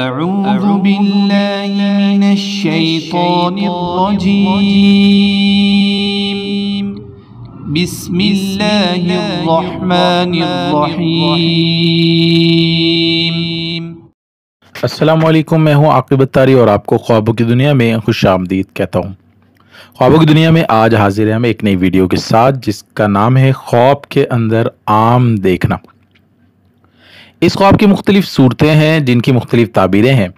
أعوذ بالله من الشيطان الرجيم بسم الله الرحمن الرحيم असलम मैं हूं आकिब तारी और आपको ख्वाबों की दुनिया में खुश आमदीद कहता हूं ख्वाबों की दुनिया में आज हाजिर है हम एक नई वीडियो के साथ जिसका नाम है ख्वाब के अंदर आम देखना इस ख्वाब की मुख्तलिफ सूरतें हैं जिनकी मुख्तलिफ ताबीरें हैं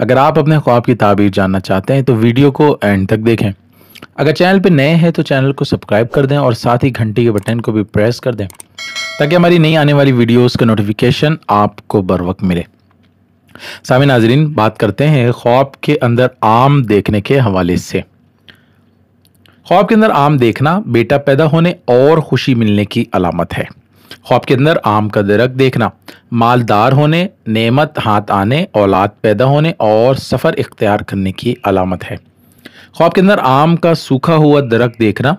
अगर आप अपने ख्वाब की ताबीर जानना चाहते हैं तो वीडियो को एंड तक देखें अगर चैनल पर नए हैं तो चैनल को सब्सक्राइब कर दें और साथ ही घंटी के बटन को भी प्रेस कर दें ताकि हमारी नई आने वाली वीडियोज़ का नोटिफिकेशन आपको बर वक्त मिले सामी नाजरीन बात करते हैं ख्वाब के अंदर आम देखने के हवाले से ख्वाब के अंदर आम देखना बेटा पैदा होने और खुशी मिलने की अलामत है ख्वाब के अंदर आम का दरख देखना मालदार होने नेमत हाथ आने औलाद पैदा होने और सफ़र इख्तियार करने की अलामत है ख्वाब के अंदर आम का सूखा हुआ दरख देखना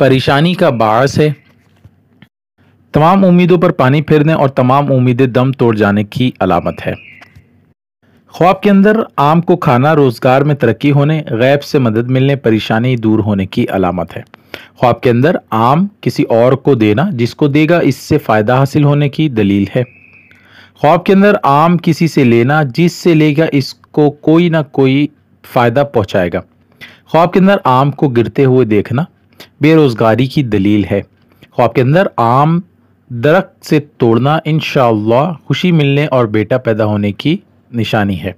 परेशानी का बास है तमाम उम्मीदों पर पानी फिरने और तमाम उम्मीदें दम तोड़ जाने की अलामत है ख्वाब के अंदर आम को खाना रोज़गार में तरक्की होने गैब से मदद मिलने परेशानी दूर होने की अलामत है ख्वाब के अंदर आम किसी और को देना जिसको देगा इससे फ़ायदा हासिल होने की दलील है ख्वाब के अंदर आम किसी से लेना जिससे लेगा इसको कोई ना कोई फ़ायदा पहुंचाएगा ख्वाब के अंदर आम को गिरते हुए देखना बेरोज़गारी की दलील है ख्वाब के अंदर आम दरख्त से तोड़ना इन खुशी मिलने और बेटा पैदा होने की निशानी है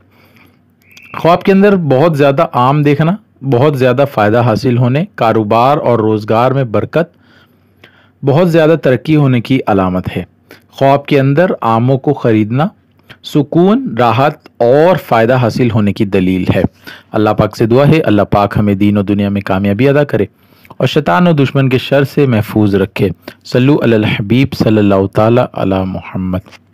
ख्वाब के अंदर बहुत ज़्यादा आम देखना बहुत ज़्यादा फ़ायदा हासिल होने कारोबार और रोज़गार में बरकत बहुत ज़्यादा तरक्की होने की अलामत है ख्वाब के अंदर आमों को ख़रीदना सुकून राहत और फ़ायदा हासिल होने की दलील है अल्लाह पाक से दुआ है अल्लाह पाक हमें दीन और दुनिया में कामयाबी अदा करे और शैतान और दुश्मन के शर से महफूज रखे सल्लु अल हबीब सल्लल्लाहु ताला अला मोहम्मद